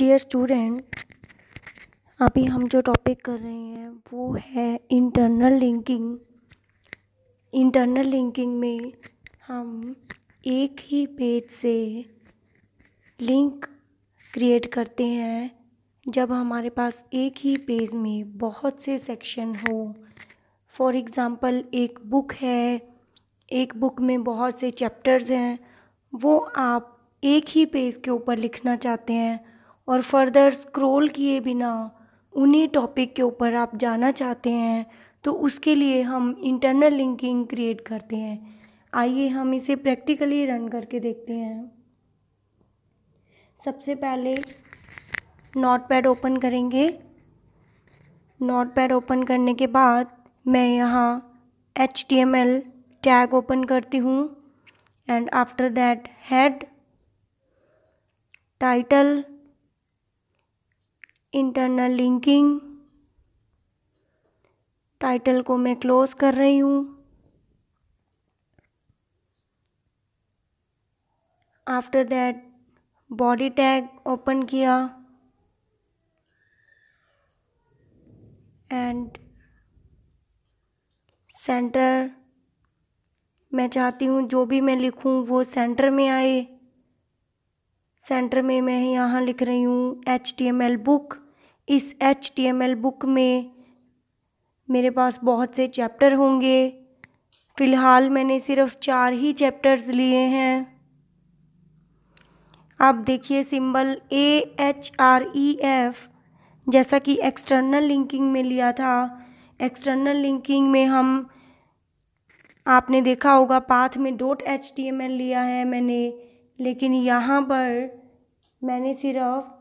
dear student अभी हम जो टॉपिक कर रहे हैं वो है इंटरनल लिंकिंग इंटरनल लिंकिंग में हम एक ही पेज से लिंक क्रिएट करते हैं जब हमारे पास एक ही पेज में बहुत से सेक्शन हो फॉर एग्ज़ाम्पल एक बुक है एक बुक में बहुत से चैप्टर्स हैं वो आप एक ही पेज के ऊपर लिखना चाहते हैं और फर्दर स्क्रॉल किए बिना उन्हीं टॉपिक के ऊपर आप जाना चाहते हैं तो उसके लिए हम इंटरनल लिंकिंग क्रिएट करते हैं आइए हम इसे प्रैक्टिकली रन करके देखते हैं सबसे पहले नोट पैड ओपन करेंगे नोट पैड ओपन करने के बाद मैं यहाँ H T M L tag open करती हूँ and after that head title internal linking title को मैं क्लोज कर रही हूँ after that body tag open किया एंड सेंटर मैं चाहती हूँ जो भी मैं लिखूँ वो सेंटर में आए सेंटर में मैं यहाँ लिख रही हूँ H T M L book इस H T M L book में मेरे पास बहुत से चैप्टर होंगे फ़िलहाल मैंने सिर्फ चार ही चैप्टर्स लिए हैं आप देखिए symbol A H R E F जैसा कि एक्सटर्नल लिंकिंग में लिया था एक्सटर्नल लिंकिंग में हम आपने देखा होगा पाथ में dot H T M L लिया है मैंने लेकिन यहाँ पर मैंने सिर्फ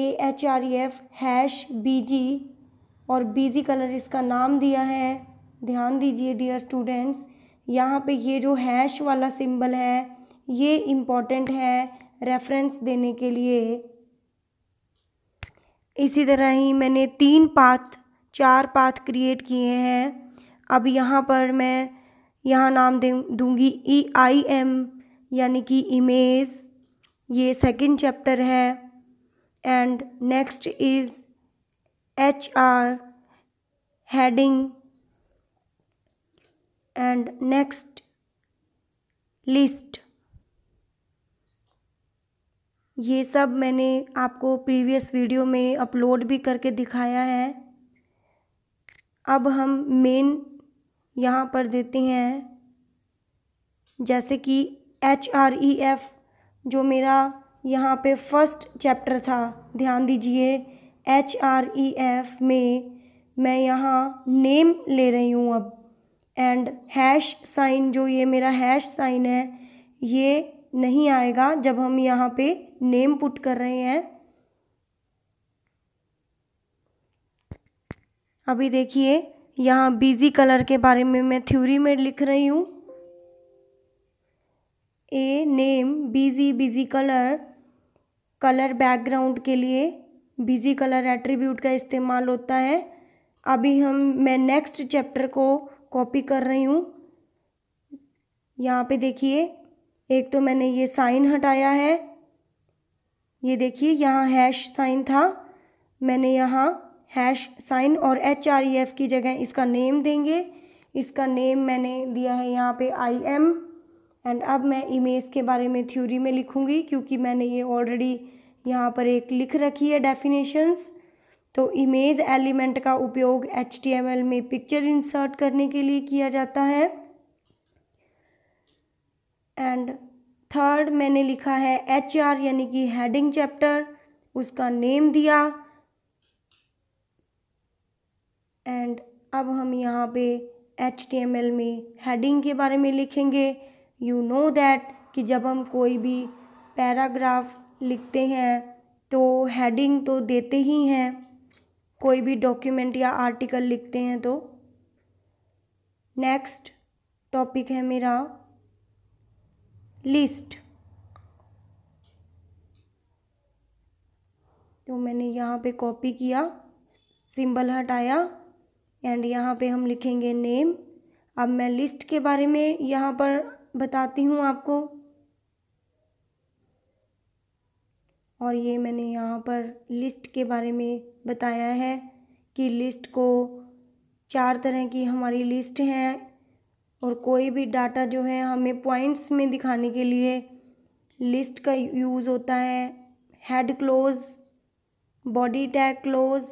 A H R E F hash B G और बी जी कलर इसका नाम दिया है ध्यान दीजिए डियर स्टूडेंट्स यहाँ पे ये जो हैश वाला सिंबल है ये इम्पॉर्टेंट है रेफरेंस देने के लिए इसी तरह ही मैंने तीन पाथ चार पाथ क्रिएट किए हैं अब यहाँ पर मैं यहाँ नाम दे दूँगी ई e आई एम यानी कि इमेज ये सेकंड चैप्टर है and next is HR heading and next list ये सब मैंने आपको प्रीवियस वीडियो में अपलोड भी करके दिखाया है अब हम मेन यहाँ पर देते हैं जैसे कि एच आर ई एफ़ जो मेरा यहाँ पे फर्स्ट चैप्टर था ध्यान दीजिए एच आर ई एफ में मैं यहाँ नेम ले रही हूँ अब एंड हैश साइन जो ये मेरा हैश साइन है ये नहीं आएगा जब हम यहाँ पे नेम पुट कर रहे हैं अभी देखिए यहाँ बिजी कलर के बारे में मैं थ्योरी में लिख रही हूँ a name BG BG colour colour background के लिए बिजी कलर एट्रीब्यूट का इस्तेमाल होता है अभी हम मैं नेक्स्ट चैप्टर को कॉपी कर रही हूँ यहाँ पे देखिए एक तो मैंने ये साइन हटाया है ये देखिए यहाँ हैश साइन था मैंने यहाँ हैश साइन और एच आर ई एफ़ की जगह इसका नेम देंगे इसका नेम मैंने दिया है यहाँ पे आई एम एंड अब मैं इमेज के बारे में थ्योरी में लिखूँगी क्योंकि मैंने ये ऑलरेडी यहाँ पर एक लिख रखी है डेफिनेशंस तो इमेज एलिमेंट का उपयोग एच में पिक्चर इंसर्ट करने के लिए किया जाता है एंड थर्ड मैंने लिखा है एच आर यानी कि हेडिंग चैप्टर उसका नेम दिया एंड अब हम यहाँ पे एच में हेडिंग के बारे में लिखेंगे यू नो दैट कि जब हम कोई भी पैराग्राफ लिखते हैं तो हेडिंग तो देते ही हैं कोई भी डॉक्यूमेंट या आर्टिकल लिखते हैं तो नेक्स्ट टॉपिक है मेरा लिस्ट तो मैंने यहाँ पे कॉपी किया सिंबल हटाया एंड यहाँ पे हम लिखेंगे नेम अब मैं लिस्ट के बारे में यहाँ पर बताती हूँ आपको और ये मैंने यहाँ पर लिस्ट के बारे में बताया है कि लिस्ट को चार तरह की हमारी लिस्ट है और कोई भी डाटा जो है हमें पॉइंट्स में दिखाने के लिए लिस्ट का यूज़ होता है head close body tag close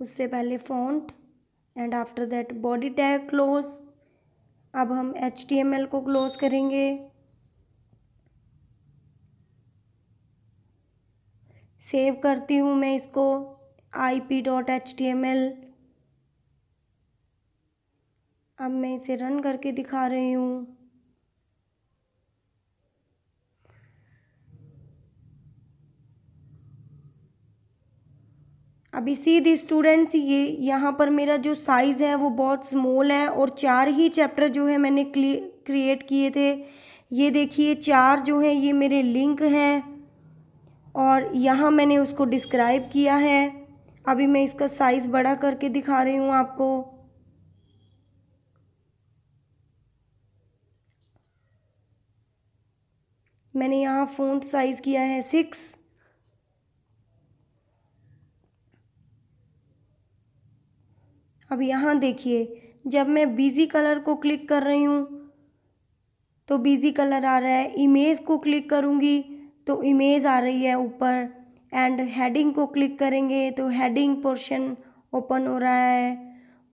उससे पहले font and after that body tag close अब हम एच को क्लोज करेंगे सेव करती हूँ मैं इसको I P dot H T M L अब मैं इसे रन करके दिखा रही हूँ अभी सीधी स्टूडेंट्स ये यहाँ पर मेरा जो साइज़ है वो बहुत स्मॉल है और चार ही चैप्टर जो है मैंने क्रिएट किए थे ये देखिए चार जो है ये मेरे लिंक हैं और यहाँ मैंने उसको डिस्क्राइब किया है अभी मैं इसका साइज़ बड़ा करके दिखा रही हूँ आपको मैंने यहाँ फ़ोन साइज़ किया है सिक्स अब यहाँ देखिए जब मैं बिजी कलर को क्लिक कर रही हूँ तो बिजी कलर आ रहा है इमेज को क्लिक करूँगी तो इमेज आ रही है ऊपर एंड हेडिंग को क्लिक करेंगे तो हेडिंग पोर्शन ओपन हो रहा है